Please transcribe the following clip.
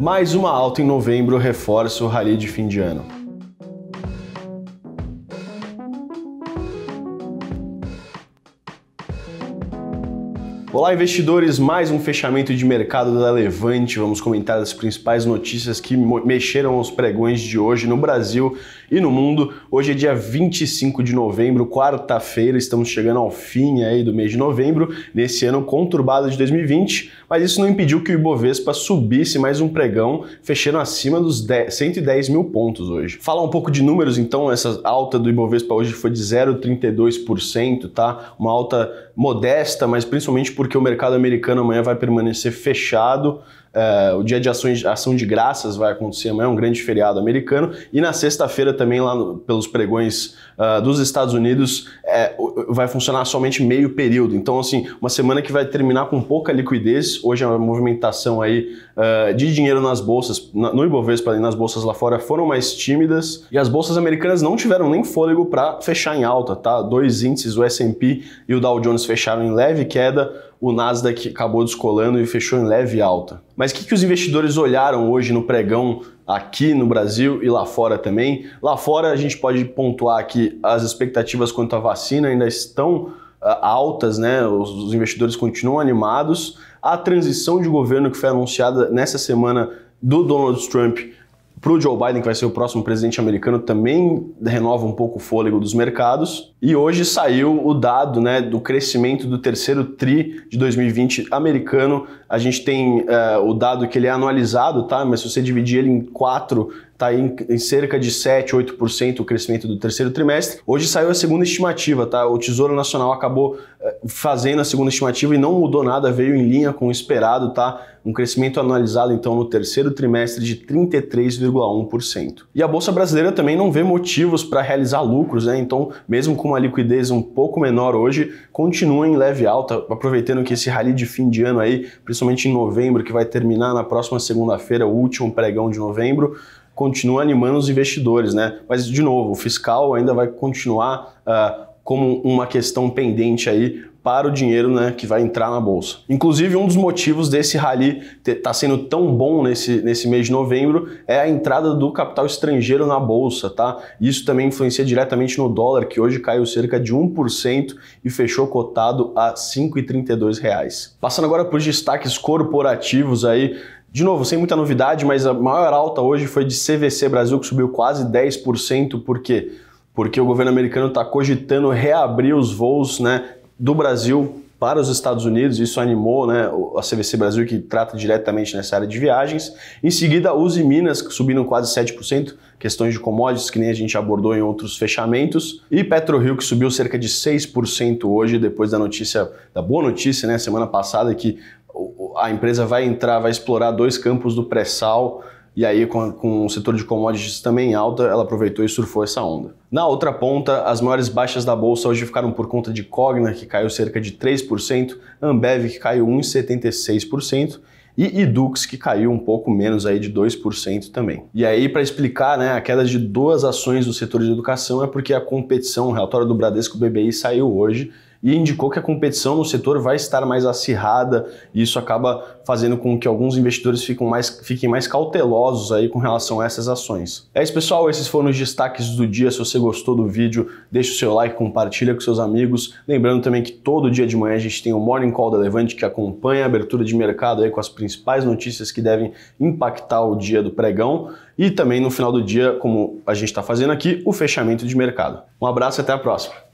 Mais uma alta em novembro reforça o rally de fim de ano. Olá, investidores! Mais um fechamento de mercado da Levante. Vamos comentar as principais notícias que mexeram os pregões de hoje no Brasil e no mundo. Hoje é dia 25 de novembro, quarta-feira. Estamos chegando ao fim aí do mês de novembro, nesse ano conturbado de 2020. Mas isso não impediu que o Ibovespa subisse mais um pregão, fechando acima dos 10, 110 mil pontos hoje. Falar um pouco de números, então. Essa alta do Ibovespa hoje foi de 0,32%, tá? Uma alta modesta, mas principalmente por porque o mercado americano amanhã vai permanecer fechado. É, o dia de ações, ação de graças vai acontecer amanhã, é um grande feriado americano. E na sexta-feira também, lá no, pelos pregões uh, dos Estados Unidos, é, vai funcionar somente meio período. Então, assim, uma semana que vai terminar com pouca liquidez. Hoje é a movimentação aí uh, de dinheiro nas bolsas, na, no Ibovespa e nas bolsas lá fora foram mais tímidas. E as bolsas americanas não tiveram nem fôlego para fechar em alta, tá? Dois índices, o S&P e o Dow Jones fecharam em leve queda o Nasdaq acabou descolando e fechou em leve alta. Mas o que, que os investidores olharam hoje no pregão aqui no Brasil e lá fora também? Lá fora a gente pode pontuar que as expectativas quanto à vacina ainda estão ah, altas, né? Os, investidores continuam animados. A transição de governo que foi anunciada nessa semana do Donald Trump para o Joe Biden, que vai ser o próximo presidente americano, também renova um pouco o fôlego dos mercados. E hoje saiu o dado né, do crescimento do terceiro TRI de 2020 americano. A gente tem uh, o dado que ele é anualizado, tá? mas se você dividir ele em quatro está em, em, cerca de 7, 8% o crescimento do terceiro trimestre. Hoje saiu a segunda estimativa, tá? O Tesouro Nacional acabou eh, fazendo a segunda estimativa e não mudou nada, veio em linha com o esperado, tá? Um crescimento analisado então no terceiro trimestre de 33,1%. E a bolsa brasileira também não vê motivos para realizar lucros, né? Então, mesmo com uma liquidez um pouco menor hoje, continua em leve alta, aproveitando que esse rally de fim de ano aí, principalmente em novembro, que vai terminar na próxima segunda-feira, o último pregão de novembro, continua animando os investidores, né? Mas, de novo, o fiscal ainda vai continuar uh, como uma questão pendente aí para o dinheiro né, que vai entrar na bolsa. Inclusive, um dos motivos desse rally estar tá sendo tão bom nesse, nesse mês de novembro é a entrada do capital estrangeiro na bolsa, tá? Isso também influencia diretamente no dólar, que hoje caiu cerca de 1% e fechou cotado a R$ 5,32. Passando agora para os destaques corporativos aí de novo, sem muita novidade, mas a maior alta hoje foi de CVC Brasil, que subiu quase 10%. Por quê? Porque o governo americano está cogitando reabrir os voos né, do Brasil para os Estados Unidos, isso animou né, a CVC Brasil, que trata diretamente nessa área de viagens. Em seguida, Uzi Minas, que subiram quase 7%, questões de commodities que nem a gente abordou em outros fechamentos. E PetroRio, que subiu cerca de 6% hoje, depois da notícia, da boa notícia, né, semana passada, que a empresa vai entrar, vai explorar dois campos do pré-sal, e aí, com, com o setor de commodities também em alta, ela aproveitou e surfou essa onda. Na outra ponta, as maiores baixas da bolsa hoje ficaram por conta de Cogna, que caiu cerca de 3%, Ambev, que caiu 1,76%, e Edux que caiu um pouco menos aí de 2% também. E aí, para explicar né, a queda de duas ações do setor de educação, é porque a competição, o relatório do Bradesco BBI saiu hoje, e indicou que a competição no setor vai estar mais acirrada e isso acaba fazendo com que alguns investidores fiquem mais, fiquem mais cautelosos aí com relação a essas ações. É isso, pessoal. Esses foram os destaques do dia. Se você gostou do vídeo, deixa o seu like, compartilha com seus amigos. Lembrando também que todo dia de manhã a gente tem o Morning Call da Levante que acompanha a abertura de mercado aí com as principais notícias que devem impactar o dia do pregão e também no final do dia, como a gente está fazendo aqui, o fechamento de mercado. Um abraço e até a próxima.